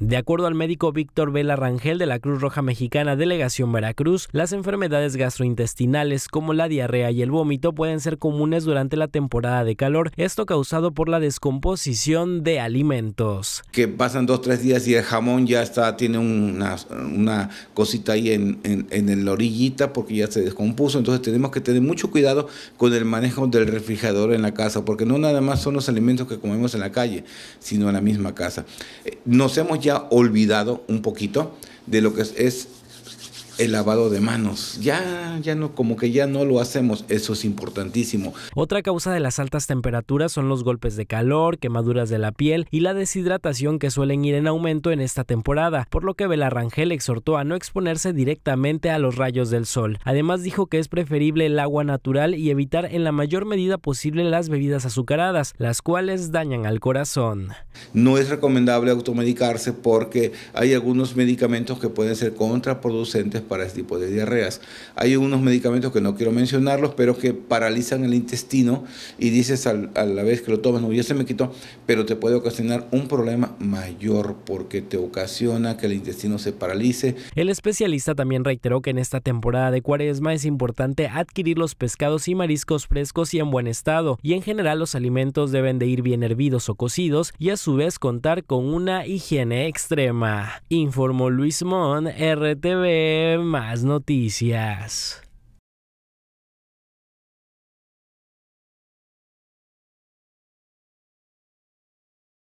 De acuerdo al médico Víctor Vela Rangel de la Cruz Roja Mexicana Delegación Veracruz, las enfermedades gastrointestinales como la diarrea y el vómito pueden ser comunes durante la temporada de calor, esto causado por la descomposición de alimentos. Que pasan dos, tres días y el jamón ya está, tiene una, una cosita ahí en, en, la orillita porque ya se descompuso, entonces tenemos que tener mucho cuidado con el manejo del refrigerador en la casa, porque no nada más son los alimentos que comemos en la calle, sino en la misma casa. Eh, nos hemos olvidado un poquito de lo que es el lavado de manos. Ya, ya no, como que ya no lo hacemos. Eso es importantísimo. Otra causa de las altas temperaturas son los golpes de calor, quemaduras de la piel y la deshidratación que suelen ir en aumento en esta temporada, por lo que Belarrangel exhortó a no exponerse directamente a los rayos del sol. Además dijo que es preferible el agua natural y evitar en la mayor medida posible las bebidas azucaradas, las cuales dañan al corazón. No es recomendable automedicarse porque hay algunos medicamentos que pueden ser contraproducentes para este tipo de diarreas. Hay unos medicamentos que no quiero mencionarlos, pero que paralizan el intestino y dices a la vez que lo tomas, no, ya se me quitó, pero te puede ocasionar un problema mayor porque te ocasiona que el intestino se paralice. El especialista también reiteró que en esta temporada de cuaresma es importante adquirir los pescados y mariscos frescos y en buen estado, y en general los alimentos deben de ir bien hervidos o cocidos y a su vez contar con una higiene extrema. Informó Luis Mon, RTV más noticias.